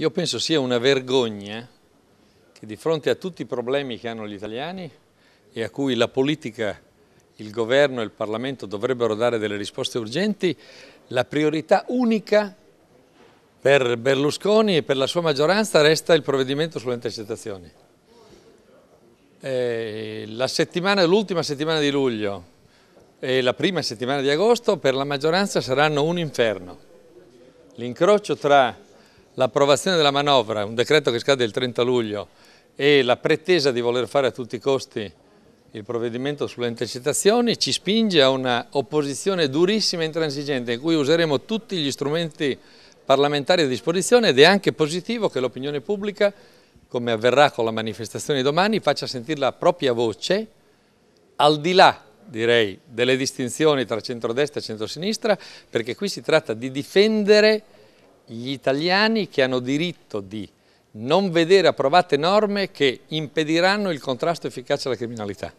Io penso sia una vergogna che di fronte a tutti i problemi che hanno gli italiani e a cui la politica, il governo e il Parlamento dovrebbero dare delle risposte urgenti, la priorità unica per Berlusconi e per la sua maggioranza resta il provvedimento sulle intercettazioni. Eh, l'ultima settimana, di luglio e la prima settimana di agosto per la maggioranza saranno un inferno. L'incrocio tra l'approvazione della manovra, un decreto che scade il 30 luglio, e la pretesa di voler fare a tutti i costi il provvedimento sulle intercettazioni ci spinge a una opposizione durissima e intransigente in cui useremo tutti gli strumenti parlamentari a disposizione ed è anche positivo che l'opinione pubblica, come avverrà con la manifestazione di domani, faccia sentire la propria voce al di là direi, delle distinzioni tra centrodestra e centrosinistra, perché qui si tratta di difendere gli italiani che hanno diritto di non vedere approvate norme che impediranno il contrasto efficace alla criminalità.